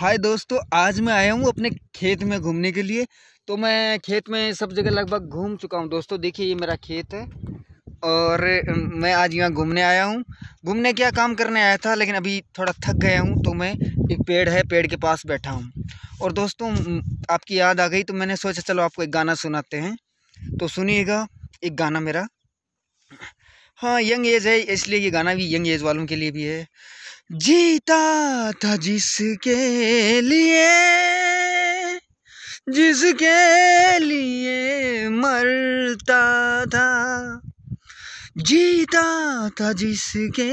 हाय दोस्तों आज मैं आया हूँ अपने खेत में घूमने के लिए तो मैं खेत में सब जगह लगभग घूम चुका हूँ दोस्तों देखिए ये मेरा खेत है और मैं आज यहाँ घूमने आया हूँ घूमने क्या काम करने आया था लेकिन अभी थोड़ा थक गया हूँ तो मैं एक पेड़ है पेड़ के पास बैठा हूँ और दोस्तों आपकी याद आ गई तो मैंने सोचा चलो आपको एक गाना सुनाते हैं तो सुनिएगा एक गाना मेरा हाँ यंग एज है इसलिए ये गाना भी यंग एज वालों के लिए भी है जीता था जिसके लिए जिसके लिए मरता था जीता था जिसके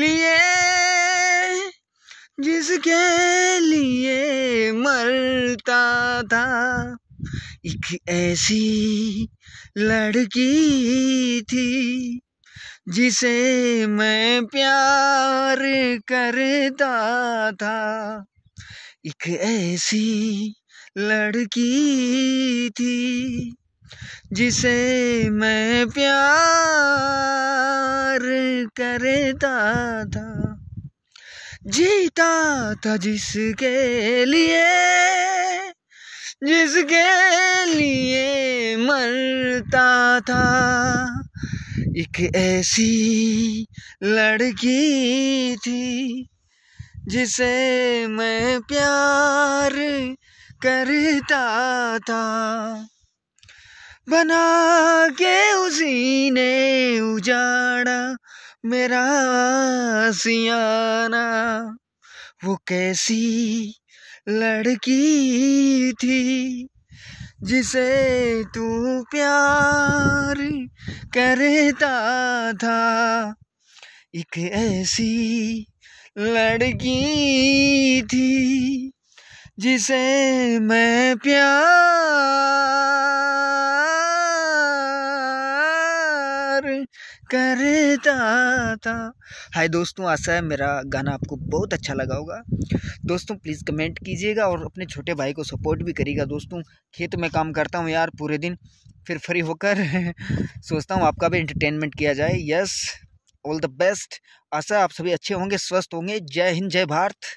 लिए जिसके लिए मरता था एक ऐसी लड़की थी जिसे मैं प्यार करता था एक ऐसी लड़की थी जिसे मैं प्यार करता था जीता था जिसके लिए जिसके लिए मरता था एक ऐसी लड़की थी जिसे मैं प्यार करता था बना के उसी ने उजाड़ा मेरा सियाना वो कैसी लड़की थी जिसे तू प्यार करता था एक ऐसी लड़की थी जिसे मैं प्यार प्यार करता था हाय दोस्तों आशा है मेरा गाना आपको बहुत अच्छा लगा होगा दोस्तों प्लीज़ कमेंट कीजिएगा और अपने छोटे भाई को सपोर्ट भी करिएगा दोस्तों खेत में काम करता हूँ यार पूरे दिन फिर फ्री होकर सोचता हूँ आपका भी इंटरटेनमेंट किया जाए यस ऑल द बेस्ट आशा आप सभी अच्छे होंगे स्वस्थ होंगे जय हिंद जय भारत